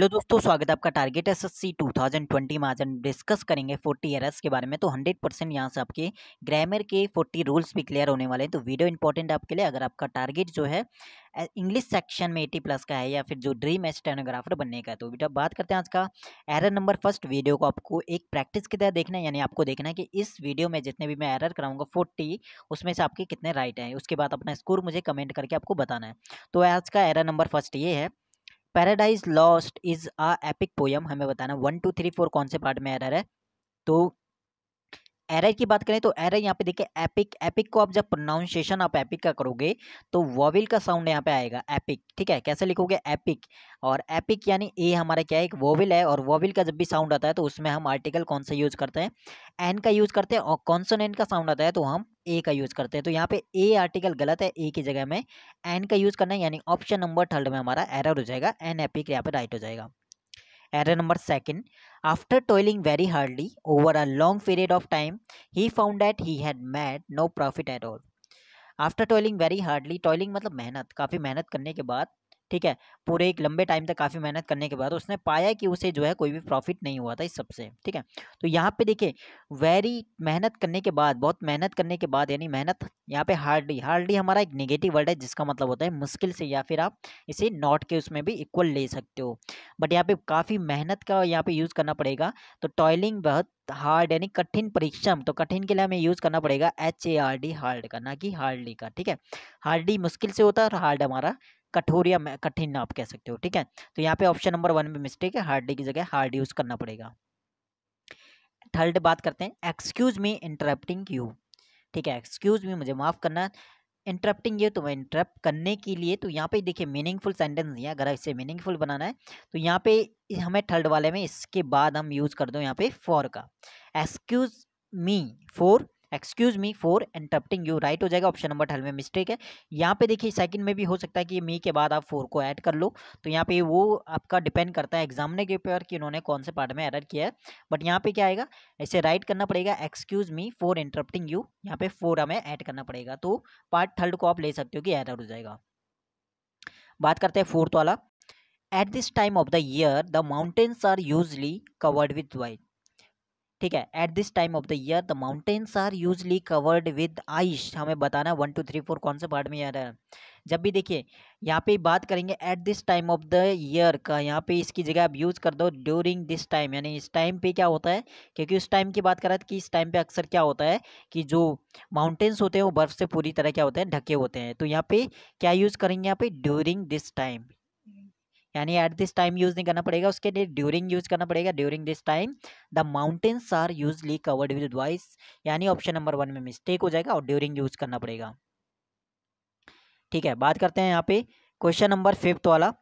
Hello दोस्तों स्वागत है आपका target S S C two thousand twenty में आज हम डिस्कस करेंगे फोर्टी एरर्स के बारे में तो हंड्रेड परसेंट यहाँ से आपके ग्रामर के फोर्टी रूल्स भी क्लियर होने वाले हैं तो वीडियो इंपॉर्टेंट आपके लिए अगर आपका टारगेट जो है इंग्लिश सेक्शन में एटी प्लस का है या फिर जो ड्रीम है स्टेनोग्राफर बनने का है तो बेटा बात करते हैं आज का एरर नंबर फर्स्ट वीडियो को आपको एक प्रैक्टिस की तरह देखना है यानी आपको देखना है कि इस वीडियो में जितने भी मैं एरर कराऊंगा फोर्टी उसमें से आपके कितने राइट हैं उसके बाद अपना स्कोर मुझे कमेंट करके आपको बताना है तो आज का एरर नंबर फर्स्ट ये है Paradise Lost is a epic poem हमें बताना वन टू थ्री फोर कौन से पार्ट में आ रहा है तो एरर की बात करें तो एरर यहाँ पे देखिए एपिक एपिक को आप जब प्रोनाउंसिएशन आप एपिक का करोगे तो वॉविल का साउंड यहाँ पे आएगा एपिक ठीक है कैसे लिखोगे एपिक और एपिक यानी ए हमारा क्या है एक वॉविल है और वॉविल का जब भी साउंड आता है तो उसमें हम आर्टिकल कौन सा यूज़ करते हैं एन का यूज़ करते हैं और कॉन्सोनेंट का साउंड आता है तो हम ए का यूज़ करते हैं तो यहाँ पे ए आर्टिकल गलत है ए की जगह में एन का यूज़ करना है यानी ऑप्शन नंबर थर्ड में हमारा एरर हो जाएगा एन एपिक यहाँ पे राइट हो जाएगा Error number second. After toiling very hardly over a long period of time, he found that he had made no profit at all. after toiling very hardly toiling मतलब मेहनत kafi मेहनत करने के बाद ठीक है पूरे एक लंबे टाइम तक काफ़ी मेहनत करने के बाद उसने पाया कि उसे जो है कोई भी प्रॉफिट नहीं हुआ था इस सबसे ठीक है तो यहाँ पे देखिए वेरी मेहनत करने के बाद बहुत मेहनत करने के बाद यानी मेहनत यहाँ पे हार्डली हार्डली हमारा एक नेगेटिव वर्ड है जिसका मतलब होता है मुश्किल से या फिर आप इसे नॉट के उसमें भी इक्वल ले सकते हो बट यहाँ पे काफ़ी मेहनत का यहाँ पर यूज़ करना पड़ेगा तो टॉयलिंग बहुत हार्ड यानी कठिन परिश्रम तो कठिन के लिए हमें यूज़ करना पड़ेगा H A R D hard का ना कि हार्डली का ठीक है हार्डली मुश्किल से होता है और हार्ड हमारा कठोर या कठिन आप कह सकते हो ठीक है तो यहाँ पे ऑप्शन नंबर वन में मिस्टेक है हार्डली की जगह हार्ड यूज़ करना पड़ेगा थर्ड बात करते हैं एक्सक्यूज मी इंटरप्टिंग यू ठीक है एक्सक्यूज मी मुझे माफ़ करना इंटरप्टिंग ये तो मैं इंटरप्ट करने के लिए तो यहाँ पे देखिए मीनिंगफुल सेंटेंस नहीं है अगर इसे मीनिंगफुल बनाना है तो यहाँ पे हमें थर्ड वाले में इसके बाद हम यूज़ कर दो यहाँ पे फॉर का excuse me for excuse me for interrupting you right हो जाएगा ऑप्शन नंबर ट्वेल्व में मिस्टेक है यहाँ पे देखिए सेकंड में भी हो सकता है कि मी के बाद आप फोर को ऐड कर लो तो यहाँ पे वो आपका डिपेंड करता है एग्जामने के ऊपर कि उन्होंने कौन से पार्ट में एरर किया है बट यहाँ पे क्या आएगा ऐसे राइट करना पड़ेगा excuse me for interrupting you यहाँ पे फोर हमें ऐड करना पड़ेगा तो पार्ट थर्ड को आप ले सकते हो कि एरर हो जाएगा बात करते हैं फोर्थ वाला at this time of the year the mountains are usually covered with white ठीक है at this time of the year the mountains are usually covered with ice हमें बताना वन टू थ्री फोर कौन से part में आ रहा है जब भी देखिए यहाँ पे बात करेंगे at this time of the year का यहाँ पे इसकी जगह आप यूज़ कर दो ड्यूरिंग दिस टाइम यानी इस टाइम पे क्या होता है क्योंकि उस टाइम की बात था कि इस टाइम पे अक्सर क्या होता है कि जो माउंटेन्स होते हैं वो बर्फ़ से पूरी तरह क्या होते हैं ढके होते हैं तो यहाँ पे क्या यूज़ करेंगे यहाँ पे ड्यूरिंग दिस टाइम यानी एट दिस टाइम यूज़ नहीं करना पड़ेगा उसके लिए ड्यूरिंग यूज़ करना पड़ेगा during this time the mountains are usually covered with ice यानी ऑप्शन नंबर वन में मिस्टेक हो जाएगा और ड्यूरिंग यूज़ करना पड़ेगा ठीक है बात करते हैं यहाँ पे क्वेश्चन नंबर फिफ्थ वाला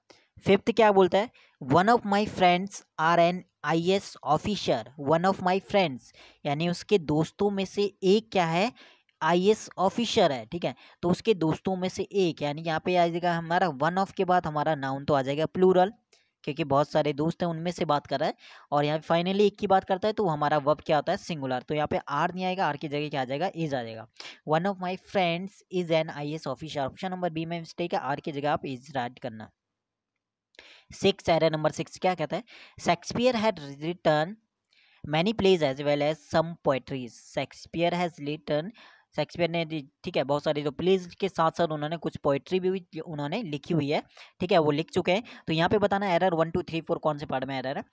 फिफ्थ क्या बोलता है one of my friends are an I S officer one of my friends यानी उसके दोस्तों में से एक क्या है आईएएस ऑफिसर है ठीक है तो उसके दोस्तों में से एक यानी यहाँ पे आ जाएगा हमारा वन ऑफ के बाद हमारा नाउन तो आ जाएगा प्लूरल क्योंकि बहुत सारे दोस्त हैं उनमें से बात कर रहा है और यहाँ फाइनली एक की बात करता है तो हमारा वब क्या होता है सिंगुलर तो यहाँ पे आर नहीं आएगा आर की जगह क्या आ जाएगा इज आ जाएगा one of my friends is an I S officer option number B में मिस्टेक है आर की जगह आप इज राइट करना सिक्स एर नंबर सिक्स क्या कहता है Shakespeare had written many plays as well as some poetries Shakespeare has written Shakespeare ने ठीक है बहुत सारी जो तो प्लेज के साथ साथ उन्होंने कुछ पोइट्री भी उन्होंने लिखी हुई है ठीक है वो लिख चुके हैं तो यहाँ पे बताना error one two three four कौन से पार्ट में एरर है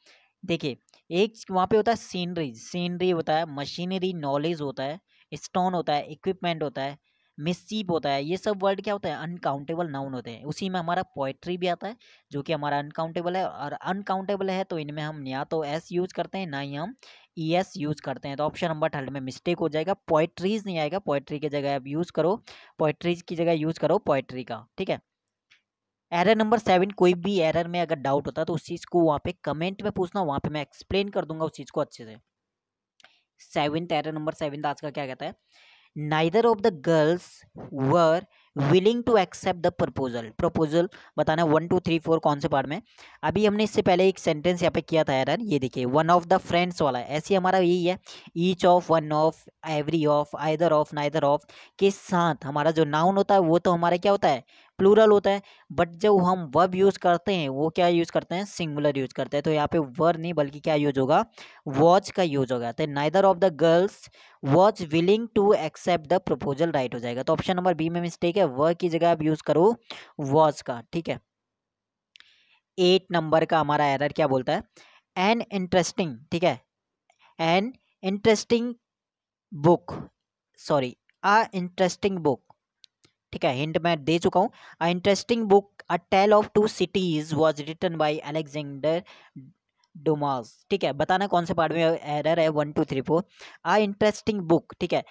देखिए एक वहाँ पे होता है सीनरी सीनरी होता है मशीनरी नॉलेज होता है स्टोन होता है इक्विपमेंट होता है मिससीप होता है ये सब वर्ड क्या होता है अनकाउंटेबल नाउन होते हैं उसी में हमारा पोइट्री भी आता है जो कि हमारा अनकाउंटेबल है और अनकाउंटेबल है तो इनमें हम या तो एस यूज करते हैं ना ही हम ई एस यूज करते हैं तो ऑप्शन नंबर थर्ड में मिस्टेक हो जाएगा पोइट्रीज नहीं आएगा पोइट्री की जगह आप यूज़ करो पोइट्रीज की जगह यूज़ करो पोइट्री का ठीक है एरर नंबर सेवन कोई भी एरर में अगर डाउट होता है तो उस चीज़ को वहाँ पे कमेंट में पूछना वहाँ पे मैं एक्सप्लेन कर दूंगा उस चीज़ को अच्छे से सेवन एरर नंबर सेवन आज का क्या कहता है neither of the girls were willing to accept the proposal proposal बताना वन टू थ्री फोर कौन से पार्ट में अभी हमने इससे पहले एक सेंटेंस यहाँ पे किया था यार ये देखिए वन ऑफ द फ्रेंड्स वाला ऐसे हमारा यही है each of one of every of either of neither of के साथ हमारा जो नाउन होता है वो तो हमारा क्या होता है प्लूरल होता है बट जब हम वर्ब यूज़ करते हैं वो क्या यूज़ करते हैं सिंगुलर यूज़ करते हैं तो यहाँ पे वर नहीं बल्कि क्या यूज होगा वॉच का यूज होगा तो neither of the girls was willing to accept the proposal right हो जाएगा तो ऑप्शन नंबर बी में मिस्टेक है वर की जगह आप यूज़ करो वॉच का ठीक है एट नंबर का हमारा एरर क्या बोलता है एन इंटरेस्टिंग ठीक है an interesting book sorry a interesting book ठीक है हिंट मैं दे चुका हूँ a interesting book a tale of two cities was written by Alexander Dumas ठीक है बताना कौन से पार्ट में एरर है one two three four a interesting book ठीक है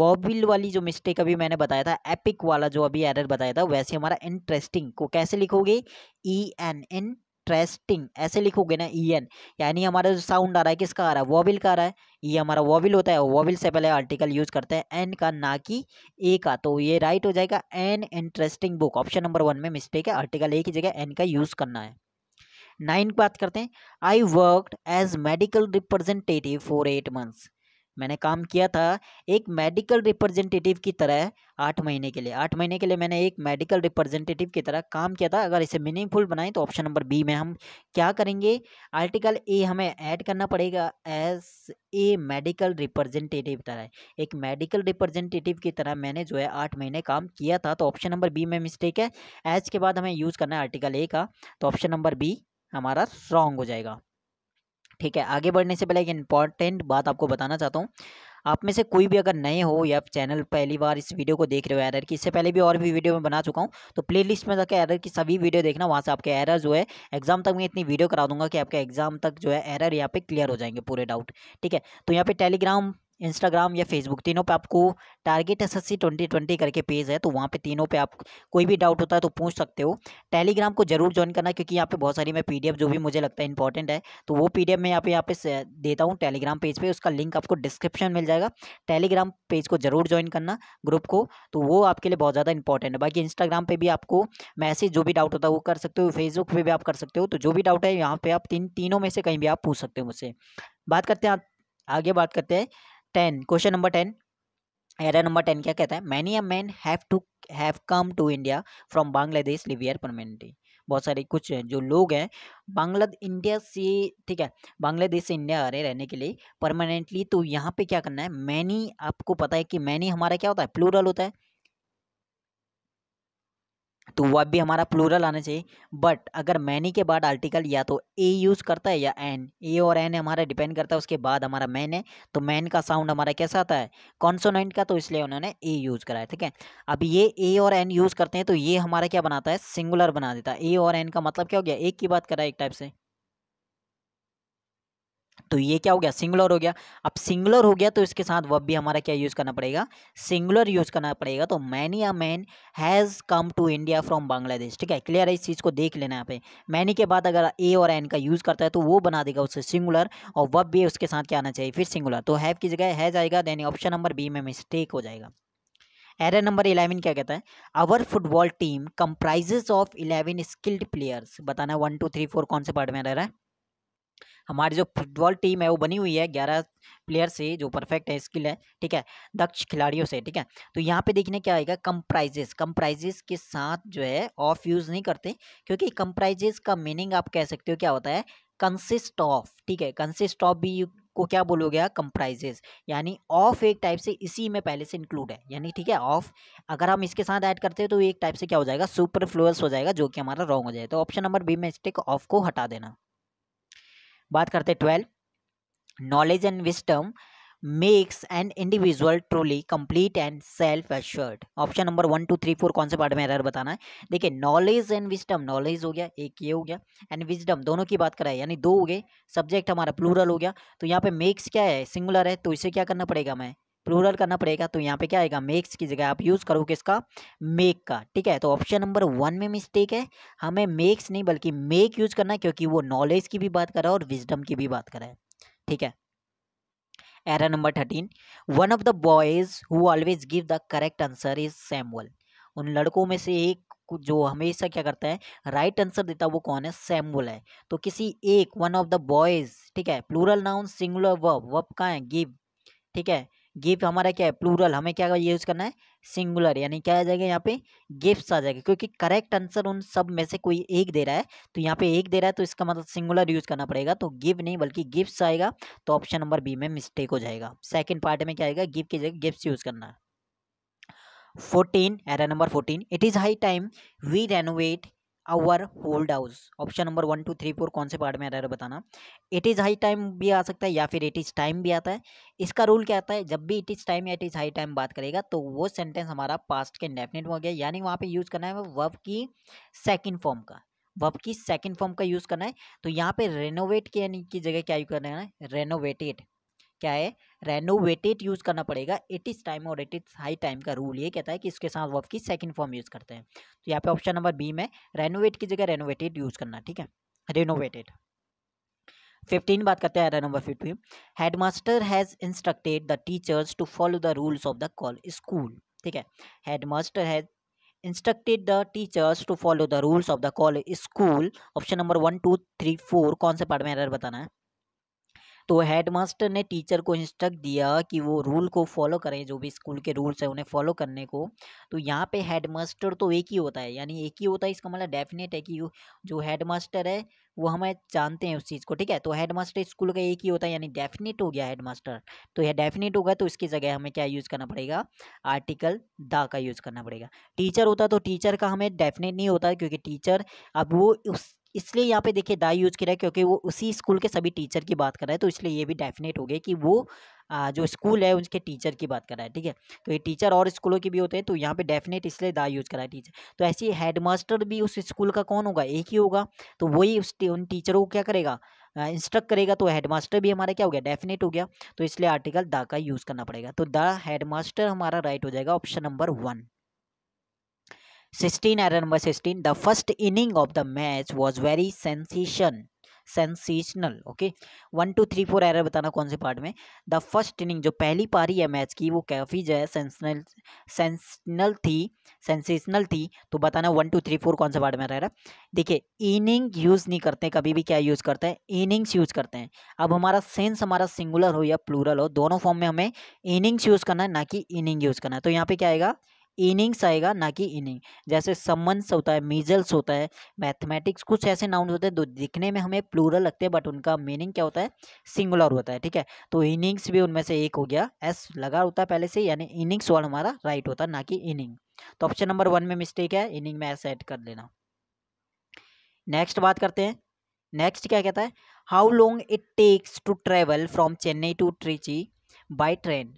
वॉबिल वाली जो मिस्टेक अभी मैंने बताया था एपिक वाला जो अभी एरर बताया था वैसे हमारा इंटरेस्टिंग को कैसे लिखोगे ई एन एन इंटरेस्टिंग ऐसे लिखोगे ना ई एन यानी हमारा जो साउंड आ रहा है किसका आ रहा है वॉबिल का आ रहा है ये हमारा वॉबिल होता है वॉबिल से पहले आर्टिकल यूज करते हैं एन का ना कि ए का तो ये राइट हो जाएगा an interesting book option number one में मिस्टेक है आर्टिकल ए की जगह एन का यूज करना है नाइन की बात करते हैं I worked as medical representative for eight months मैंने काम किया था एक मेडिकल रिप्रेजेंटेटिव की तरह आठ महीने के लिए आठ महीने के लिए मैंने एक मेडिकल रिप्रेजेंटेटिव की तरह काम किया था अगर इसे मीनिंगफुल बनाएं तो ऑप्शन नंबर बी में हम क्या करेंगे आर्टिकल ए हमें ऐड करना पड़ेगा एज ए मेडिकल रिप्रेजेंटेटिव तरह एक मेडिकल रिप्रेजेंटेटिव की तरह मैंने जो है आठ महीने काम किया था तो ऑप्शन नंबर बी में मिस्टेक है एज के बाद हमें यूज़ करना है आर्टिकल ए का तो ऑप्शन नंबर बी हमारा रॉन्ग हो जाएगा ठीक है आगे बढ़ने से पहले एक इम्पॉर्टेंट बात आपको बताना चाहता हूँ आप में से कोई भी अगर नए हो या चैनल पहली बार इस वीडियो को देख रहे हो एरर की इससे पहले भी और भी वीडियो में बना चुका हूँ तो प्लेलिस्ट में जाकर एरर की सभी वीडियो देखना वहाँ से आपके एरर जो है एग्जाम तक मैं इतनी वीडियो करा दूंगा कि आपके एग्जाम तक जो है एरर यहाँ पे क्लियर हो जाएंगे पूरे डाउट ठीक है तो यहाँ पे टेलीग्राम इंस्टाग्राम या फेसबुक तीनों पे आपको टारगेट एस एस ट्वेंटी ट्वेंटी करके पेज है तो वहाँ पे तीनों पे आप कोई भी डाउट होता है तो पूछ सकते हो टेलीग्राम को जरूर ज्वाइन करना क्योंकि यहाँ पे बहुत सारी मैं पीडीएफ जो भी मुझे लगता है इंपॉर्टेंट है तो वो पीडीएफ मैं यहाँ पे यहाँ पे देता हूँ टेलीग्राम पेज पर उसका लिंक आपको डिस्क्रिप्शन मिल जाएगा टेलीग्राम पेज को जरूर ज्वाइन करना ग्रुप को तो वो आपके लिए बहुत ज़्यादा इंपॉर्टेंट है बाकी इंस्टाग्राम पर भी आपको मैसेज जो भी डाउट होता है वो कर सकते हो फेसबुक पर भी आप कर सकते हो तो जो भी डाउट है यहाँ पर आप तीन तीनों में से कहीं भी आप पूछ सकते हो मुझसे बात करते हैं आगे बात करते हैं ten question number ten error number ten क्या कहता है many a man have to have come to India from Bangladesh live here permanently बहुत सारे कुछ जो लोग हैं बांग्ला इंडिया से ठीक है बांग्लादेश से इंडिया आ रहे रहने के लिए परमानेंटली तो यहाँ पे क्या करना है मैनी आपको पता है कि मैनी हमारा क्या होता है प्लूरल होता है तो वह भी हमारा प्लूरल आना चाहिए बट अगर मैनी के बाद आर्टिकल या तो ए यूज़ करता है या एन ए और एन हमारा डिपेंड करता है उसके बाद हमारा मैन है तो मैन का साउंड हमारा कैसा आता है कॉन्सोनेंट का तो इसलिए उन्होंने ए यूज़ कराया ठीक है अब ये ए और एन यूज़ करते हैं तो ये हमारा क्या बनाता है सिंगुलर बना देता है ए और एन का मतलब क्या हो गया एक की बात करा एक टाइप से तो ये क्या हो गया सिंगुलर हो गया अब सिंगुलर हो गया तो इसके साथ वब भी हमारा क्या यूज़ करना पड़ेगा सिंगुलर यूज़ करना पड़ेगा तो many a man has come to India from Bangladesh ठीक है क्लियर है इस चीज़ को देख लेना यहाँ पे मैनी के बाद अगर ए और एन का यूज़ करता है तो वो बना देगा उससे सिंगुलर और वब भी उसके साथ क्या आना चाहिए फिर सिंगुलर तो हैव की जगह हैज़ आएगा देन ऑप्शन नंबर बी में मिस्टेक हो जाएगा एरर नंबर इलेवन क्या कहता है our football team comprises of eleven skilled players बताना वन टू थ्री फोर कौन से पार्ट में रह रहा है हमारी जो फुटबॉल टीम है वो बनी हुई है ग्यारह प्लेयर से जो परफेक्ट है स्किल है ठीक है दक्ष खिलाड़ियों से ठीक है तो यहाँ पे देखने क्या आएगा कम प्राइजेस कम प्राइजेस के साथ जो है ऑफ यूज़ नहीं करते क्योंकि कम प्राइजेस का मीनिंग आप कह सकते हो क्या होता है कंसिस्ट ऑफ ठीक है कंसिस्ट ऑफ भी को क्या बोलोगे प्राइजेस यानी ऑफ एक टाइप से इसी में पहले से इंक्लूड है यानी ठीक है ऑफ अगर हम इसके साथ ऐड करते हैं तो एक टाइप से क्या हो जाएगा सुपर फ्लोअर्स हो जाएगा जो कि हमारा रॉन्ग हो जाएगा तो ऑप्शन नंबर बी में मिस्टेक ऑफ को हटा देना बात करते हैं twelve knowledge and wisdom makes an individual truly complete and self assured option number one two three four कौन से पार्ट में एरर बताना है देखिए नॉलेज एंड विस्टम नॉलेज हो गया एक ये हो गया एंड विजडम दोनों की बात कराए यानी दो हो गए सब्जेक्ट हमारा प्लूरल हो गया तो यहाँ पे मेक्स क्या है सिंगुलर है तो इसे क्या करना पड़ेगा मैं प्लूरल करना पड़ेगा तो यहाँ पे क्या आएगा मेक्स की जगह आप यूज़ करोगे इसका मेक का ठीक है तो ऑप्शन नंबर वन में मिस्टेक है हमें मेक्स नहीं बल्कि मेक यूज करना है क्योंकि वो नॉलेज की भी बात कर रहा है और विजडम की भी बात कर रहा है ठीक है error number thirteen one of the boys who always give the correct answer is Samuel उन लड़कों में से एक जो हमेशा क्या करता है राइट right आंसर देता है वो कौन है सैमुअल है तो किसी एक वन ऑफ द बॉयज ठीक है plural noun singular verb verb का है गिव ठीक है गिफ्ट हमारा क्या है प्लूरल हमें क्या यूज़ करना है सिंगुलर यानी क्या आ जाएगा यहाँ पे गिफ्ट आ जाएगा क्योंकि करेक्ट आंसर उन सब में से कोई एक दे रहा है तो यहाँ पे एक दे रहा है तो इसका मतलब सिंगुलर यूज़ करना पड़ेगा तो गिव नहीं बल्कि गिफ्ट आएगा तो ऑप्शन नंबर बी में मिस्टेक हो जाएगा सेकेंड पार्ट में क्या आएगा गिव की जगह गिफ्ट यूज़ करना है fourteen error number fourteen it is high time we renovate our old house option number one two three four कौन से पार्ट में आ रहा है बताना इट इज़ हाई टाइम भी आ सकता है या फिर इट इज़ टाइम भी आता है इसका रूल क्या आता है जब भी इट इज़ टाइम या इट इज़ हाई टाइम बात करेगा तो वो सेंटेंस हमारा पास्ट के इंडेफिनेट हो गया यानी वहाँ पे यूज़ करना है वर्ब की सेकेंड फॉर्म का वर्ब की सेकेंड फॉर्म का यूज़ करना है तो यहाँ पे रेनोवेट यानी की जगह क्या यूज करना है रेनोवेटेड क्या है रेनोवेटेड यूज़ करना पड़ेगा इट इज़ टाइम और इट इज़ हाई टाइम का रूल ये कहता है कि इसके साथ वर्ब की सेकंड फॉर्म यूज़ करते हैं तो यहाँ पे ऑप्शन नंबर बी में रेनोवेट की जगह रेनोवेटेड यूज़ करना ठीक है रेनोवेटेड फिफ्टीन बात करते हैं number fifteen headmaster has instructed the teachers to follow the rules of the call school ठीक है headmaster has instructed the teachers to follow the rules of the call school option number one two three four कौन से part में error बताना है तो headmaster ने teacher को इंस्ट्रक्ट दिया कि वो रूल को फॉलो करें जो भी स्कूल के रूल्स हैं उन्हें फॉलो करने को तो यहाँ पे हेडमास्टर तो एक ही होता है यानी एक ही होता है इसका मतलब डेफिनेट है कि जो हेडमास्टर है वो हमें जानते हैं उस चीज़ को ठीक है तो हेडमास्टर स्कूल का एक ही होता है यानी डेफिनेट हो गया हेडमास्टर तो यह डेफिनेट होगा तो इसकी जगह हमें क्या यूज़ करना पड़ेगा आर्टिकल दा का यूज़ करना पड़ेगा टीचर होता तो टीचर का हमें डेफिनेट नहीं होता क्योंकि टीचर अब वो उस इसलिए यहाँ पे देखिए डाई यूज किया है क्योंकि वो उसी स्कूल के सभी टीचर की बात कर रहा है तो इसलिए ये भी डेफिनेट हो गया कि वो आ, जो स्कूल है उसके टीचर की बात कर रहा है ठीक है तो ये टीचर और स्कूलों के भी होते हैं तो यहाँ पे डेफिनेट इसलिए दा यूज करा है टीचर तो ऐसे ही हेडमास्टर भी उस स्कूल का कौन होगा एक ही होगा तो वही उस उन टीचरों को क्या करेगा इंस्ट्रक्ट करेगा तो हेडमास्टर भी हमारा क्या हो गया डेफिनेट हो गया तो इसलिए आर्टिकल दा का यूज़ करना पड़ेगा तो द हेडमास्टर हमारा राइट हो जाएगा option number one 16 error number 16 the first inning of the match was very sensation sensational okay one two three four error बताना कौन से पार्ट में द फर्स्ट इनिंग जो पहली पारी है मैच की वो काफ़ी जो है सेंसनल सेंसनल थी सेंसेशनल थी तो बताना वन टू थ्री फोर कौन से पार्ट में रह रहा देखिए इनिंग यूज़ नहीं करते कभी भी क्या यूज़ करते हैं इनिंग्स यूज़ करते हैं अब हमारा सेंस हमारा सिंगुलर हो या प्लूरल हो दोनों फॉर्म में हमें इनिंग्स यूज़ करना है ना कि इनिंग यूज़ करना है तो यहाँ पे क्या आएगा इनिंग्स आएगा ना कि इनिंग जैसे सम्मन्स होता है मीजल्स होता है मैथमेटिक्स कुछ ऐसे नाउन होते हैं जो दिखने में हमें प्लूरल लगते हैं बट उनका मीनिंग क्या होता है सिंगुलर होता है ठीक है तो इनिंग्स भी उनमें से एक हो गया एस लगा होता है पहले से यानी इनिंग्स वर्ड हमारा राइट होता है ना कि इनिंग तो ऑप्शन नंबर वन में मिस्टेक है इनिंग में एस एड कर लेना नेक्स्ट बात करते हैं नेक्स्ट क्या कहता है how long it takes to travel from Chennai to Trichy by train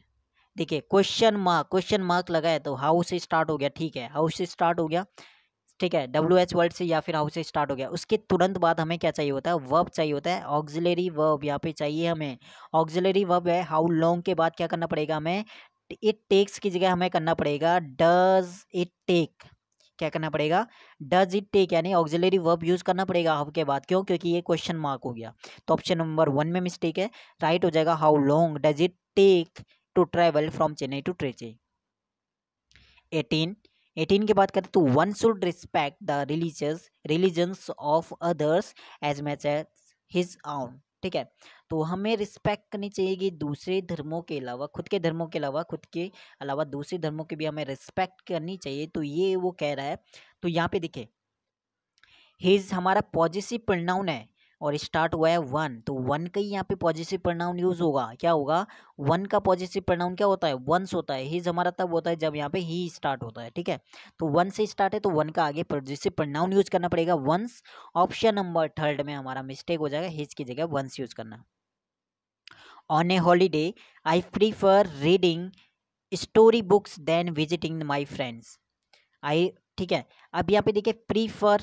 देखिए क्वेश्चन मार्क क्वेश्चन मार्क लगा है तो हाउ से स्टार्ट हो गया ठीक है हाउस से स्टार्ट हो गया ठीक है डब्ल्यू एच वर्ड से या फिर हाउस से स्टार्ट हो गया उसके तुरंत बाद हमें क्या चाहिए होता है वर्ब चाहिए होता है ऑक्जिलरी वर्ब यहाँ पे चाहिए हमें ऑक्जिलरी वर्ब है हाउ लॉन्ग के बाद क्या करना पड़ेगा हमें इट टेक्स की जगह हमें करना पड़ेगा डज इट टेक क्या करना पड़ेगा डज इट टेक यानी ऑक्जिलरी वर्ब यूज़ करना पड़ेगा हाउ के बाद क्यों क्योंकि ये क्वेश्चन मार्क हो गया तो ऑप्शन नंबर वन में मिस्टेक है राइट हो जाएगा how long does it take to travel from Chennai to Trichy eighteen eighteen की बात करें तो one should respect the religious religions of others as much as his own ठीक है तो हमें रिस्पेक्ट करनी चाहिए कि दूसरे धर्मों के अलावा खुद के धर्मों के अलावा खुद के अलावा दूसरे धर्मों के भी हमें रिस्पेक्ट करनी चाहिए तो ये वो कह रहा है तो यहाँ पे देखिए हिज हमारा पॉजिटिव प्रनाउन है और स्टार्ट हुआ है वन तो वन का ही यहाँ पे पॉजिटिव प्रनाउन यूज़ होगा क्या होगा वन का पॉजिटिव प्रणाउन क्या होता है वंस होता है ही हमारा तब होता है जब यहाँ पे ही स्टार्ट होता है ठीक है तो वन से स्टार्ट है तो वन का आगे पॉजिटिव प्रनाउन यूज़ करना पड़ेगा वंस ऑप्शन नंबर थर्ड में हमारा मिस्टेक हो जाएगा हिज की जगह वंस यूज़ करना on a holiday I prefer reading story books than visiting my friends I ठीक है अब यहाँ पे देखिए प्रीफर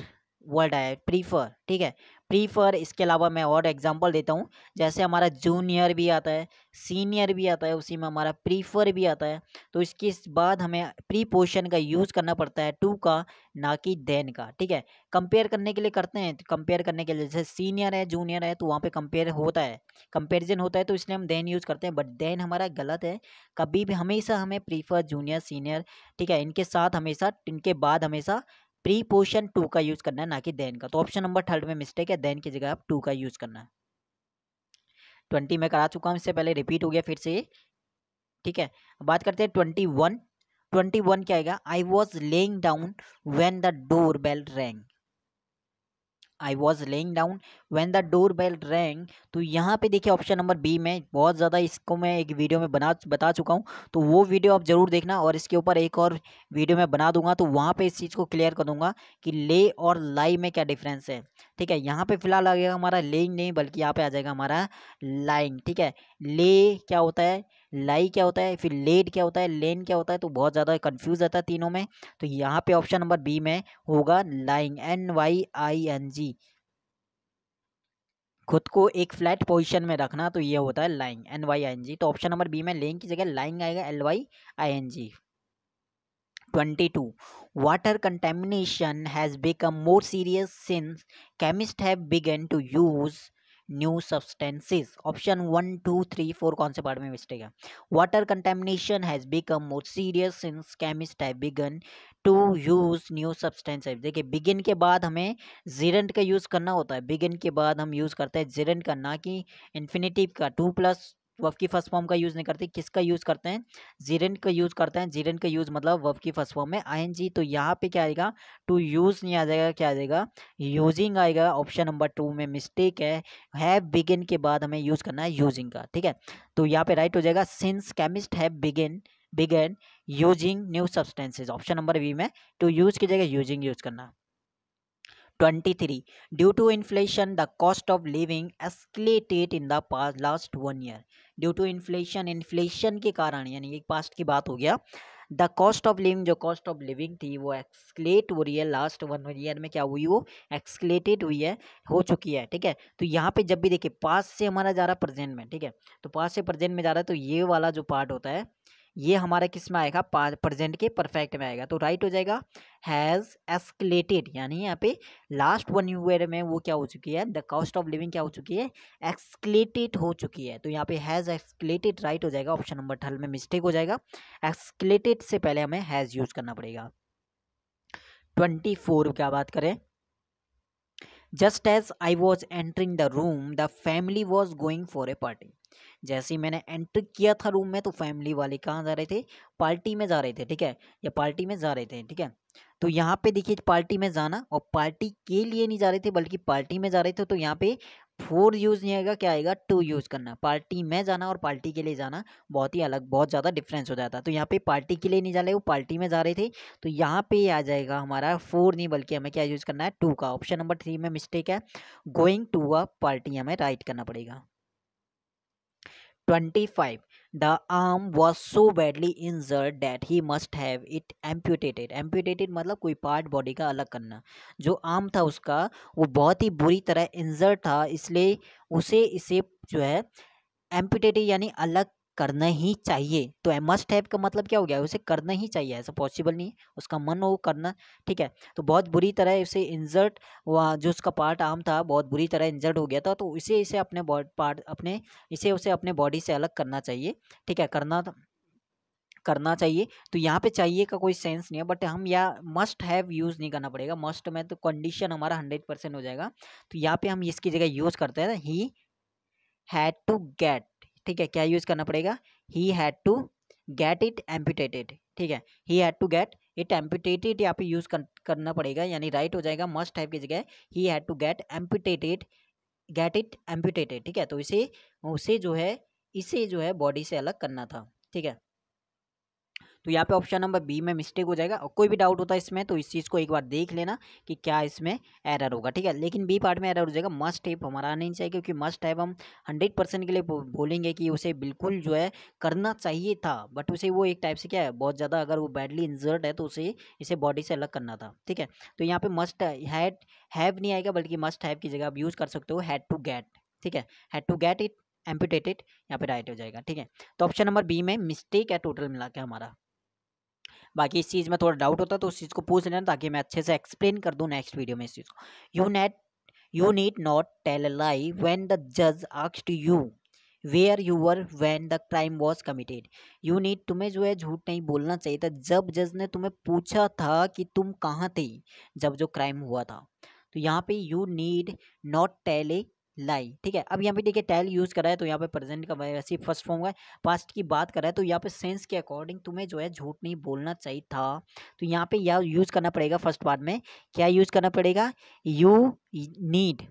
वर्ड आया प्रीफर ठीक है प्रीफर इसके अलावा मैं और एग्जांपल देता हूँ जैसे हमारा जूनियर भी आता है सीनियर भी आता है उसी में हमारा प्रीफर भी आता है तो इसके बाद हमें प्री पोशन का यूज़ करना पड़ता है टू का ना कि देन का ठीक है कंपेयर करने के लिए करते हैं तो कंपेयर करने के लिए जैसे सीनियर है जूनियर है तो वहाँ पे कंपेयर होता है कंपेरिजन होता है तो इसलिए हम देन यूज़ करते हैं बट देन हमारा गलत है कभी भी हमेशा हमें प्रीफर जूनियर सीनियर ठीक है इनके साथ हमेशा इनके बाद हमेशा प्री टू का यूज करना है ना कि देन का तो ऑप्शन नंबर थर्ड में मिस्टेक है देन की जगह आप टू का यूज करना है ट्वेंटी में करा चुका हूँ इससे पहले रिपीट हो गया फिर से ठीक है बात करते हैं ट्वेंटी वन ट्वेंटी वन क्या आएगा I was laying down when the door bell rang I was laying down when the door bell rang तो यहाँ पे देखिए ऑप्शन नंबर बी में बहुत ज़्यादा इसको मैं एक वीडियो में बना बता चुका हूँ तो वो वीडियो आप ज़रूर देखना और इसके ऊपर एक और वीडियो मैं बना दूंगा तो वहाँ पे इस चीज़ को क्लियर कर दूंगा कि ले और लाई में क्या डिफरेंस है ठीक है यहाँ पे फिलहाल आ जाएगा हमारा लेइंग नहीं बल्कि यहाँ पे आ जाएगा हमारा लाइंग ठीक है ले क्या होता है लाई क्या होता है फिर लेड क्या होता है लेन क्या होता है तो बहुत ज़्यादा कन्फ्यूज रहता है तीनों में तो यहाँ पे ऑप्शन नंबर बी में होगा lying n y i n g खुद को एक फ्लैट पोजीशन में रखना तो ये होता है lying n y i n g तो ऑप्शन नंबर बी में लेंग की जगह लाइंग आएगा l y i n g twenty two water contamination has become more serious since chemist have begun to use new substances option one two three four कौन से part में mistake है water contamination has become more serious since chemist है begun to use new substances देखिए begin के बाद हमें जीरेंट का यूज़ करना होता है बिगिन के बाद हम यूज़ करते हैं जीरेंट का ना कि इन्फिनेटिव का टू प्लस वफ की फर्स्ट फॉर्म का यूज़ नहीं करते किसका यूज़ करते हैं जीरन का यूज़ करते हैं जीरन का यूज़ मतलब वफ की फर्स्ट फॉर्म में आई तो यहाँ पे क्या आएगा टू यूज़ नहीं आ जाएगा क्या आ जाएगा यूजिंग आएगा ऑप्शन नंबर टू में मिस्टेक है हैव बिगिन के बाद हमें यूज़ करना है यूजिंग का ठीक है तो यहाँ पर राइट हो जाएगा since chemist have begin began using new substances option number B में टू यूज़ की जगह यूजिंग यूज़ करना 23 due to inflation the cost of living escalated in the past last one year due to inflation inflation के कारण यानी एक past की बात हो गया द कॉस्ट ऑफ लिविंग जो कॉस्ट ऑफ लिविंग थी वो एक्सक्लेट हो रही है लास्ट वन ईयर में क्या हुई वो एक्सक्लेटेड हुई है हो चुकी है ठीक है तो यहाँ पे जब भी देखिए पास से हमारा जा रहा है प्रेजेंट में ठीक है तो पास से प्रेजेंट में जा रहा है तो ये वाला जो पार्ट होता है ये हमारा किस में आएगा प्रेजेंट के परफेक्ट में आएगा तो राइट हो जाएगा हैज़ एस्केलेटेड यानी यहाँ पे लास्ट वन ईयर में वो क्या हो चुकी है द कॉस्ट ऑफ लिविंग क्या हो चुकी है एक्सकलेटेड हो चुकी है तो यहाँ पे हैज़ एक्सकलेटेड राइट हो जाएगा ऑप्शन नंबर ट्वेल्व में मिस्टेक हो जाएगा एक्सकलेटेड से पहले हमें हैज़ यूज़ करना पड़ेगा ट्वेंटी फोर क्या बात करें just as I was entering the room the family was going for a party जैसे ही मैंने एंटर किया था रूम में तो फैमिली वाले कहाँ जा रहे थे पार्टी में जा रहे थे ठीक है या पार्टी में जा रहे थे ठीक है तो यहाँ पे देखिए पार्टी में जाना और पार्टी के लिए नहीं जा रहे थे बल्कि पार्टी में जा रहे थे तो यहाँ पे फोर यूज़ नहीं आएगा क्या आएगा टू यूज़ करना पार्टी में जाना और पार्टी के लिए जाना बहुत ही अलग बहुत ज़्यादा डिफरेंस हो जाता है तो यहाँ पे पार्टी के लिए नहीं जा रहे वो पार्टी में जा रहे थे तो यहाँ पे आ जाएगा हमारा फोर नहीं बल्कि हमें क्या यूज़ करना है टू का ऑप्शन नंबर थ्री में मिस्टेक है गोइंग टू अ पार्टी हमें राइट करना पड़ेगा twenty five the arm was so badly injured that he must have it amputated amputated मतलब कोई पार्ट बॉडी का अलग करना जो आर्म था उसका वो बहुत ही बुरी तरह इंजर्ड था इसलिए उसे इसे जो है एम्पिटेटेड यानी अलग करना ही चाहिए तो आई मस्ट हैव का मतलब क्या हो गया उसे करना ही चाहिए ऐसा पॉसिबल नहीं है उसका मन हो करना ठीक है तो बहुत बुरी तरह उसे इंजर्ट वहाँ जो उसका पार्ट आम था बहुत बुरी तरह इंजर्ट हो गया था तो इसे इसे अपने पार्ट अपने इसे उसे अपने बॉडी से अलग करना चाहिए ठीक है करना करना चाहिए तो यहाँ पे चाहिए का कोई सेंस नहीं है बट हम या मस्ट हैव यूज़ नहीं करना पड़ेगा मस्ट में तो कंडीशन हमारा हंड्रेड परसेंट हो जाएगा तो यहाँ पे हम इसकी जगह यूज़ करते हैं ही हैड टू गेट ठीक है क्या यूज़ करना पड़ेगा he had to get it amputated ठीक है he had to get it amputated यहाँ पे यूज़ करना पड़ेगा यानी राइट हो जाएगा मस्ट टाइप की जगह he had to get amputated get it amputated ठीक है तो इसे उसे जो है इसे जो है बॉडी से अलग करना था ठीक है तो यहाँ पे ऑप्शन नंबर बी में मिस्टेक हो जाएगा और कोई भी डाउट होता है इसमें तो इस चीज़ को एक बार देख लेना कि क्या इसमें एरर होगा ठीक है लेकिन बी पार्ट में एरर हो जाएगा मस्ट टाइप हमारा नहीं चाहिए क्योंकि मस्ट टाइप हम हंड्रेड परसेंट के लिए बोलेंगे कि उसे बिल्कुल जो है करना चाहिए था बट उसे वो एक टाइप से क्या है बहुत ज़्यादा अगर वो बैडली इंजर्ड है तो उसे इसे बॉडी से अलग करना था ठीक है तो यहाँ पर मस्ट हैड हैव नहीं आएगा बल्कि मस्ट हैव की जगह आप यूज़ कर सकते हो हैड टू गेट ठीक है had to get it amputated यहाँ पे राइट हो जाएगा ठीक है तो ऑप्शन नंबर बी में मिस्टेक है टोटल मिला के हमारा बाकी इस चीज़ में थोड़ा डाउट होता है तो उस चीज़ को पूछ लेना ताकि मैं अच्छे से एक्सप्लेन कर दूँ नेक्स्ट वीडियो में इस चीज़ को you need you need not tell a lie when the जज to you where you were when the crime was committed you need तुम्हें जो है झूठ नहीं बोलना चाहिए था जब जज ने तुम्हें पूछा था कि तुम कहाँ थे जब जो क्राइम हुआ था तो यहाँ पे you need not tell a lie ठीक है अब यहाँ पे देखिए टेल यूज़ करा है तो यहाँ पे प्रेजेंट का वैसे ही फर्स्ट फॉर्म है पास्ट की बात करा है तो यहाँ पे सेंस के अकॉर्डिंग तुम्हें जो है झूठ नहीं बोलना चाहिए था तो यहाँ पे यह यूज़ करना पड़ेगा फर्स्ट पार्ट में क्या यूज़ करना पड़ेगा यू नीड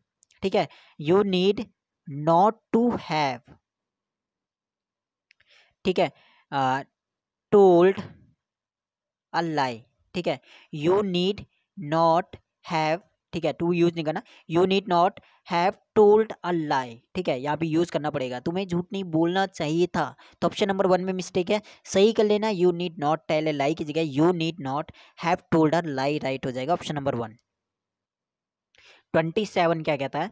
ठीक है you need not to have ठीक है टोल्ड अ लाई ठीक है यू नीड नॉट हैव ठीक है टू यूज नहीं करना you need not have told a lie ठीक है यहाँ भी यूज करना पड़ेगा तुम्हें झूठ नहीं बोलना चाहिए था तो ऑप्शन नंबर वन में मिस्टेक है सही कर लेना you need not tell a lie की जगह you need not have told a lie right हो जाएगा option number one twenty seven क्या कहता है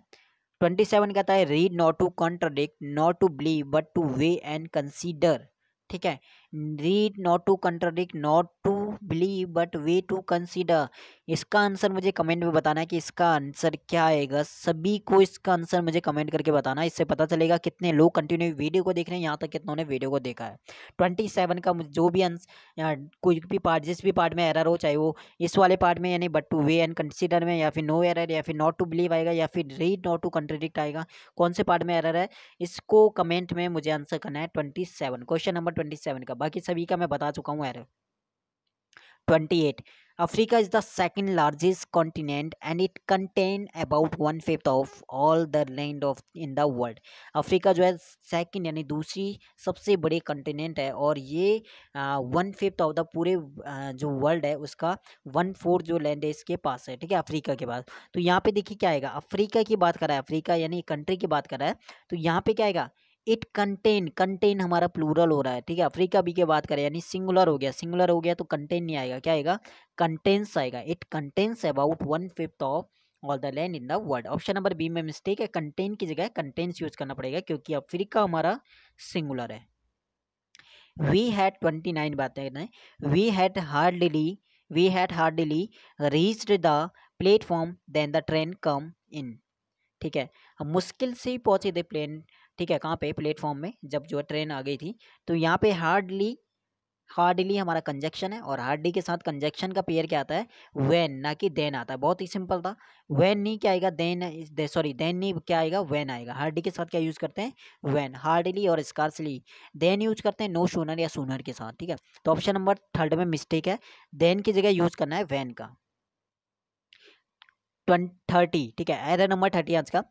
ट्वेंटी सेवन कहता है read not to contradict not to believe but to weigh and consider ठीक है read not to contradict not to believe but weigh to consider इसका आंसर मुझे comment में बताना है कि इसका आंसर क्या आएगा सभी को इसका आंसर मुझे कमेंट करके बताना इससे पता चलेगा कितने लोग कंटिन्यू वीडियो को देख रहे हैं यहाँ तक कितनों ने वीडियो को देखा है ट्वेंटी सेवन का जो भी आंसर या कोई भी पार्ट जिस भी पार्ट में एरर हो चाहे वो इस वाले पार्ट में यानी but to weigh and consider में या फिर नो एरर या फिर नॉट टू बिलीव आएगा या फिर रीड नॉट टू कंट्रडिक्ट आएगा कौन से पार्ट में एरर है इसको कमेंट में मुझे आंसर करना है twenty seven question number twenty seven का बाकी सभी का मैं बता चुका हूँ error twenty eight Africa is the second largest continent and it contain about one fifth of all the land of in the world Africa जो है सेकंड यानी दूसरी सबसे बड़े कंटिनेंट है और ये वन फिफ्थ ऑफ द पूरे जो वर्ल्ड है उसका वन फोर्थ जो लैंड है इसके पास है ठीक है अफ्रीका के पास तो यहाँ पे देखिए क्या आएगा अफ्रीका की बात कर रहा है अफ्रीका यानी कंट्री की बात कर रहा है तो यहाँ पे क्या आएगा इट कंटेन कंटेन हमारा प्लूरल हो रहा है ठीक है अफ्रीका बी के बात करें यानी सिंगुलर हो गया सिंगुलर हो गया तो कंटेन नहीं आएगा क्या आएगा कंटेंस आएगा it contains about one fifth of all the land in the world option number B में मिस्टेक है कंटेन की जगह कंटेंस यूज करना पड़ेगा क्योंकि अफ्रीका हमारा सिंगुलर है वी हैड ट्वेंटी नाइन बातें we had hardly we had hardly reached the platform then the train come in ठीक है हम मुश्किल से ही पहुंचे थे प्लेन ठीक है कहाँ पे प्लेटफॉर्म में जब जो ट्रेन आ गई थी तो यहाँ पे हार्डली हार्डली हमारा कंजक्शन है और हार्डली के साथ कंजक्शन का पेयर क्या आता है वैन ना कि देन आता है बहुत ही सिंपल था वैन नहीं क्या आएगा देन दे, सॉरी देन नहीं क्या आएगा वैन आएगा हार्डली के साथ क्या यूज़ करते हैं वैन हार्डली और स्कार्सली देन यूज करते हैं नो शूनर या सूनर के साथ ठीक है तो ऑप्शन नंबर थर्ड में मिस्टेक है देन की जगह यूज़ करना है वैन का थर्टी ठीक है एरर नंबर थर्टी आज का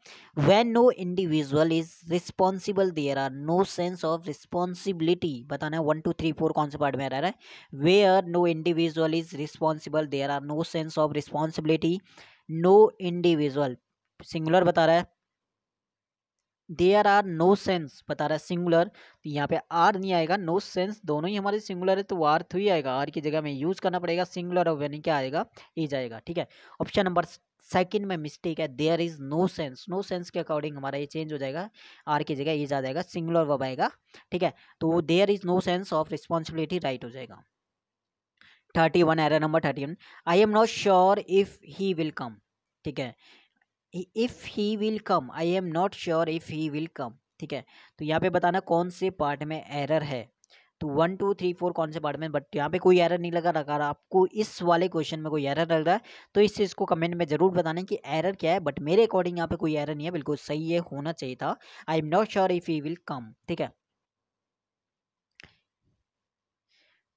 when no individual is responsible there are no sense of responsibility बताना है वन टू थ्री फोर कौन से पार्ट में आ रहा है way are no individual is responsible there are no sense of responsibility no individual singular बता रहा है देयर आर नो सेंस बता रहा है सिंगुलर तो यहाँ पे आर नहीं आएगा नो सेंस दोनों ही हमारे सिंगुलर है तो आर थ्रू तो ही आएगा आर की जगह में यूज करना पड़ेगा सिंगुलर और यानी क्या आएगा इज जाएगा ठीक है ऑप्शन नंबर सेकंड में मिस्टेक है there is no sense no sense के अकॉर्डिंग हमारा ये चेंज हो जाएगा आर की जगह ये जाएगा सिंगुलर वब आएगा ठीक है तो there is no sense of responsibility right हो जाएगा thirty one error number thirty one I am not sure if he will come ठीक है if he will come I am not sure if he will come ठीक है तो यहाँ पे बताना कौन से पार्ट में एरर है तो वन टू थ्री फोर कौन से पार्ट में बट यहाँ पे कोई एरर नहीं लगा रहा आपको इस वाले क्वेश्चन में कोई एरर लग रहा है तो इस चीज़ को कमेंट में ज़रूर बताना कि एरर क्या है बट मेरे अकॉर्डिंग यहाँ पे कोई एरर नहीं है बिल्कुल सही है होना चाहिए था I am not sure if he will come ठीक है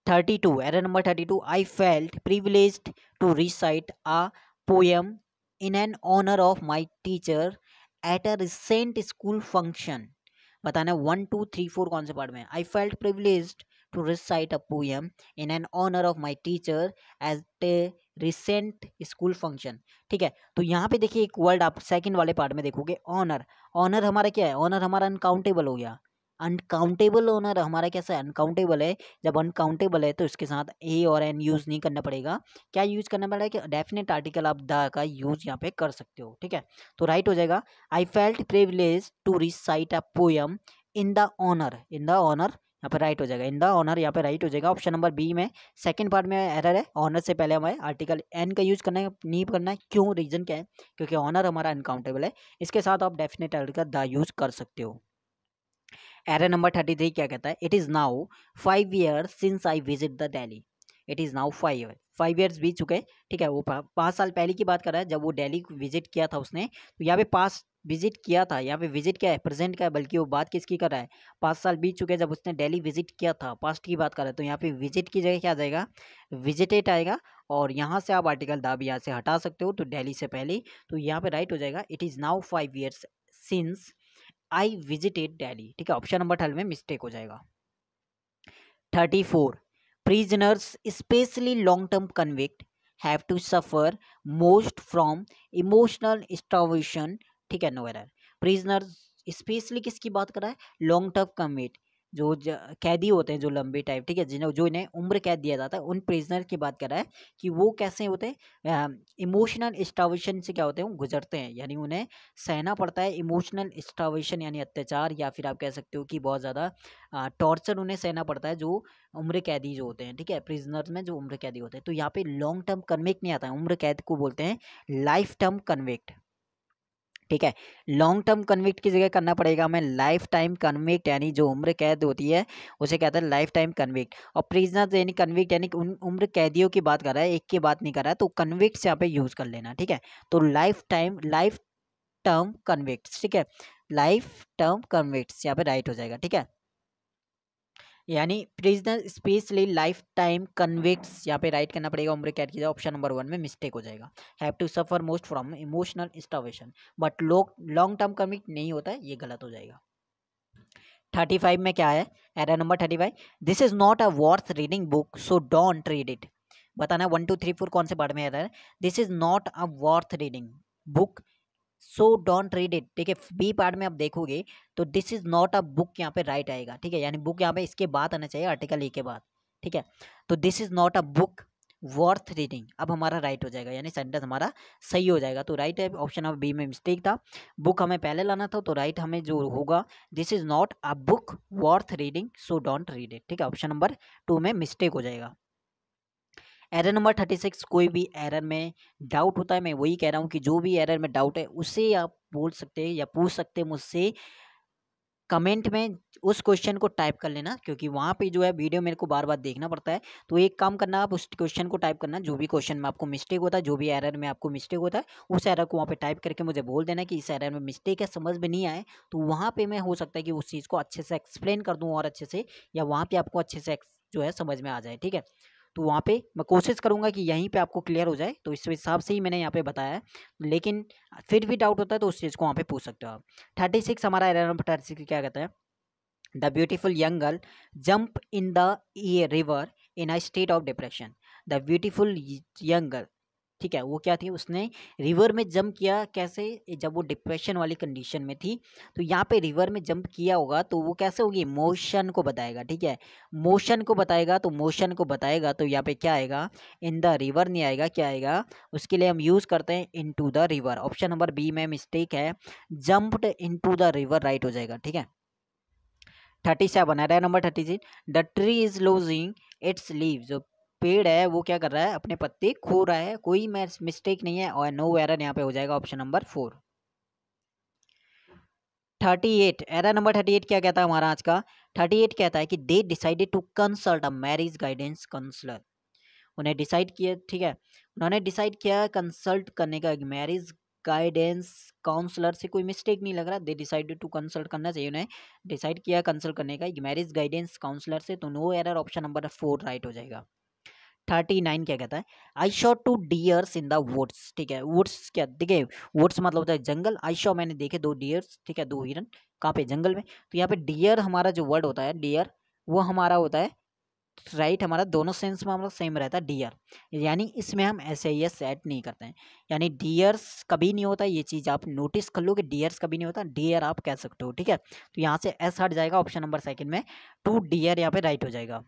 thirty two error number thirty two I felt privilege to recite a poem in an honour of my teacher at a recent school function बताना one two three four कौन से part में I felt privilege to recite a poem in an honour of my teacher at a recent school function ठीक है तो यहाँ पे देखिए एक वर्ड आप सेकेंड वाले पार्ट में देखोगे ऑनर ऑनर हमारा क्या है ऑनर हमारा अनकाउंटेबल हो गया अनकाउंटेबल ओनर हमारा कैसा है अनकाउंटेबल है जब अनकाउंटेबल है तो इसके साथ ए और एन यूज़ नहीं करना पड़ेगा क्या यूज़ करना पड़ेगा कि डेफिनेट आर्टिकल आप द का यूज़ यहाँ पे कर सकते हो ठीक है तो राइट हो जाएगा I felt privilege to recite a poem in the honour in the honour यहाँ पर राइट हो जाएगा इन द ऑनर यहाँ पर राइट हो जाएगा ऑप्शन नंबर बी में सेकंड पार्ट में एरर है ऑनर से पहले हमारे आर्टिकल एन का यूज़ करना है नहीं करना है क्यों रीज़न क्या है क्योंकि ऑनर हमारा अनकाउंटेबल है इसके साथ आप डेफिनेट आर्टिकल द यूज़ कर सकते हो एरर नंबर थर्टी थ्री क्या कहता है it is now five years since I visit the Delhi it is now five year five years बीत चुके ठीक है वो पाँच साल पहले की बात कर रहा है जब वो दिल्ली विजिट किया था उसने तो यहाँ पे पास विजिट किया था यहाँ पे विजिट क्या है प्रेजेंट का है बल्कि वो बात किसकी कर रहा है पाँच साल बीत चुके हैं जब उसने दिल्ली विजिट किया था पास्ट की बात कर रहा है तो यहाँ पे विजिट की जगह क्या आ जाएगा विजिटेट आएगा और यहाँ से आप आर्टिकल दाब यहाँ से हटा सकते हो तो डेली से पहले तो यहाँ पे राइट हो जाएगा it is now five years since I visited Delhi ठीक है ऑप्शन नंबर ट्वेल्व में मिस्टेक हो जाएगा thirty four prisoners specially long term convict have to suffer most from emotional starvation ठीक है नो एरर प्रिजनर्स स्पेशली किसकी बात कर रहा है लॉन्ग टर्म कन्विक्ट जो कैदी होते हैं जो लंबी टाइप ठीक है जिन्हें जो इन्हें उम्र कैद दिया जाता है उन प्रिजनर की बात कर रहा है कि वो कैसे होते हैं इमोशनल स्टावेशन से क्या होते हैं वो गुजरते हैं यानी उन्हें सहना पड़ता है इमोशनल स्टावेशन यानी अत्याचार या फिर आप कह सकते हो कि बहुत ज़्यादा टॉर्चर उन्हें सहना पड़ता है जो उम्र कैदी जो होते हैं ठीक है प्रिजनर में जो उम्र कैदी होते हैं तो यहाँ पर लॉन्ग टर्म कन्वेक्ट नहीं आता है उम्र कैद को बोलते हैं लाइफ टर्म कन्वेक्ट ठीक है लॉन्ग टर्म कन्विक्ट की जगह करना पड़ेगा हमें लाइफ टाइम कन्विक्ट यानी जो उम्र कैद होती है उसे कहते हैं लाइफ टाइम कन्विक्ट और प्रिजनर यानी कन्विक्ट यानी उन उम्र कैदियों की बात कर रहा है एक की बात नहीं कर रहा है तो कन्विक्ट यहाँ पे यूज़ कर लेना ठीक है तो life time life term convict ठीक है लाइफ टर्म कन्विक्ट यहाँ पे राइट हो जाएगा ठीक है यानी prisoner specially life time convicts यहाँ पे राइट करना पड़ेगा उम्र कैद की ऑप्शन नंबर वन में मिस्टेक हो जाएगा have to suffer most from emotional starvation but लोग लॉन्ग टर्म कन्विक्ट नहीं होता है ये गलत हो जाएगा थर्टी फाइव में क्या है error number thirty five this is not a worth reading book so don't read it बताना वन टू थ्री फोर कौन से पार्ट में आ रहा है this is not a worth reading book so don't read it ठीक है B part में आप देखोगे तो this is not a book यहाँ पे राइट आएगा ठीक है यानी बुक यहाँ पे इसके बाद आना चाहिए आर्टिकल ए के बाद ठीक है तो this is not a book worth reading अब हमारा राइट हो जाएगा यानी सेंटेंस हमारा सही हो जाएगा तो राइट ऑप्शन ऑफ बी में मिस्टेक था बुक हमें पहले लाना था तो राइट हमें जो होगा this is not a book worth reading so don't read it ठीक है ऑप्शन नंबर टू में मिस्टेक हो जाएगा एरर नंबर थर्टी सिक्स कोई भी एरर में डाउट होता है मैं वही कह रहा हूँ कि जो भी एरर में डाउट है उसे आप बोल सकते हैं या पूछ सकते हैं मुझसे कमेंट में उस क्वेश्चन को टाइप कर लेना क्योंकि वहाँ पे जो है वीडियो मेरे को बार बार देखना पड़ता है तो एक काम करना आप उस क्वेश्चन को टाइप करना जो भी क्वेश्चन में आपको मिस्टेक होता है जो भी एरर में आपको मिस्टेक होता है उस एरर को वहाँ पे टाइप करके मुझे बोल देना कि इस एरर में मिस्टेक है समझ में नहीं आए तो वहाँ पर मैं हो सकता है कि उस चीज़ को अच्छे से एक्सप्लेन कर दूँ और अच्छे से या वहाँ पर आपको अच्छे से जो है समझ में आ जाए ठीक है तो वहाँ पे मैं कोशिश करूँगा कि यहीं पे आपको क्लियर हो जाए तो इस हिसाब से ही मैंने यहाँ पे बताया है लेकिन फिर भी डाउट होता है तो उस चीज़ को वहाँ पे पूछ सकते हो आप थर्टी सिक्स हमारा एरिया नंबर थर्टी सिक्स क्या कहता है the beautiful young girl jump in the river in a state of depression the beautiful young girl ठीक है वो क्या थी उसने रिवर में जंप किया कैसे जब वो डिप्रेशन वाली कंडीशन में थी तो यहाँ पे रिवर में जंप किया होगा तो वो कैसे होगी मोशन को बताएगा ठीक है मोशन को बताएगा तो मोशन को बताएगा तो यहाँ पे क्या आएगा इन द रिवर नहीं आएगा क्या आएगा उसके लिए हम यूज़ करते हैं into the river option number B में मिस्टेक है jumped into the river right हो जाएगा ठीक है थर्टी सेवन है number thirty six the tree is losing its leave जो पेड़ है वो क्या कर रहा है अपने पत्ते खो रहा है कोई मिस्टेक नहीं है और नो एरर यहाँ पे हो जाएगा option number four thirty eight error number thirty eight क्या कहता है हमारा आज का थर्टी एट कहता है कि they decided to consult a marriage guidance counsellor उन्हें डिसाइड किया ठीक है उन्होंने डिसाइड किया कंसल्ट करने का मैरिज गाइडेंस काउंसलर से कोई मिस्टेक नहीं लग रहा दे डिसाइडेड टू कंसल्ट करना चाहिए उन्हें डिसाइड किया कंसल्ट करने का मैरिज गाइडेंस काउंसलर से तो no error option number four right हो जाएगा थर्टी नाइन क्या कहता है I saw two deers in the woods ठीक है वुड्स क्या देखिए वुड्स मतलब होता है जंगल आई शॉ मैंने देखे दो डियर्स ठीक है दो हिरन कहाँ पे जंगल में तो यहाँ पे डियर हमारा जो वर्ड होता है डियर वो हमारा होता है राइट right, हमारा दोनों सेंस में हमारा सेम रहता है डियर यानी इसमें हम ऐसे ही एड नहीं करते हैं यानी डियर्स कभी नहीं होता ये चीज़ आप नोटिस कर लो कि डियर्स कभी नहीं होता डियर आप कह सकते हो ठीक है तो यहाँ से एस हट जाएगा ऑप्शन नंबर सेकंड में टू डियर यहाँ पे राइट हो जाएगा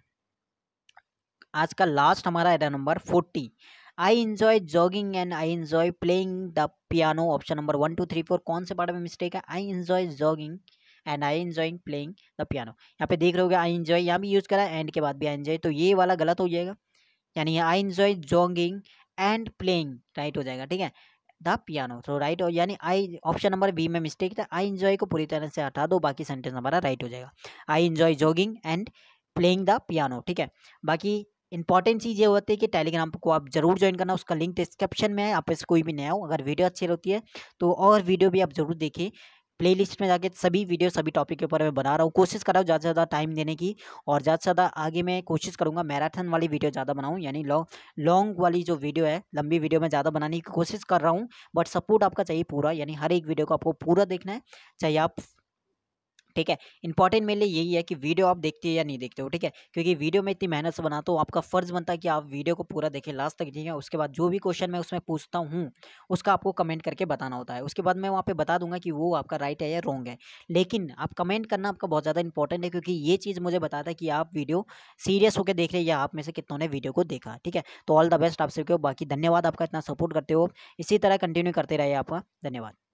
आज का लास्ट हमारा error number forty I enjoy jogging and I enjoy playing the piano option number one two three four कौन से पार्ट में मिस्टेक है I enjoy jogging and I enjoying playing the piano यहाँ पे देख रहे हो आई इन्जॉय यहाँ भी यूज़ करा एंड के बाद भी आई इन्जॉय तो ये वाला गलत हो जाएगा यानी I enjoy jogging and playing right हो जाएगा ठीक है द पियानो तो राइट हो यानी आई ऑप्शन नंबर बी में मिस्टेक था आई इन्जॉय को पूरी तरह से हटा दो बाकी सेंटेंस हमारा राइट हो जाएगा I enjoy jogging and playing the piano ठीक है बाकी इंपॉर्टेंट चीज़ ये होती है कि टेलीग्राम को आप जरूर ज्वाइन करना उसका लिंक डिस्क्रिप्शन में है आप इस कोई भी नया हो अगर वीडियो अच्छी होती है तो और वीडियो भी आप जरूर देखें प्लेलिस्ट में जाके सभी वीडियो सभी टॉपिक के ऊपर मैं बना रहा हूँ कोशिश कर रहा हूँ ज़्यादा से ज़्यादा टाइम देने की और ज़्यादा से ज़्यादा आगे मैं कोशिश करूँगा मैराथन वाली वीडियो ज़्यादा बनाऊँ यानी लॉन्ग लॉन्ग वाली जो वीडियो है लंबी वीडियो में ज़्यादा बनाने की कोशिश कर रहा हूँ बट सपोर्ट आपका चाहिए पूरा यानी हर एक वीडियो को आपको पूरा देखना है चाहे आप ठीक है इंपॉर्टेंट मेरे लिए यही है कि वीडियो आप देखते हो या नहीं देखते हो ठीक है क्योंकि वीडियो में इतनी मेहनत से बनाता हूँ आपका फर्ज बनता है कि आप वीडियो को पूरा देखें लास्ट तक देखें उसके बाद जो भी क्वेश्चन मैं उसमें पूछता हूँ उसका आपको कमेंट करके बताना होता है उसके बाद मैं वहाँ पर बता दूंगा कि वो आपका राइट है या रॉन्ग है लेकिन आप कमेंट करना आपका बहुत ज़्यादा इंपॉर्टेंट है क्योंकि ये चीज़ मुझे बताता है कि आप वीडियो सीरियस होकर देख रहे हैं या आप में से कितनों ने वीडियो को देखा ठीक है तो ऑल द बेस्ट आप सबके बाकी धन्यवाद आपका इतना सपोर्ट करते हो इसी तरह कंटिन्यू करते रहे आपका धन्यवाद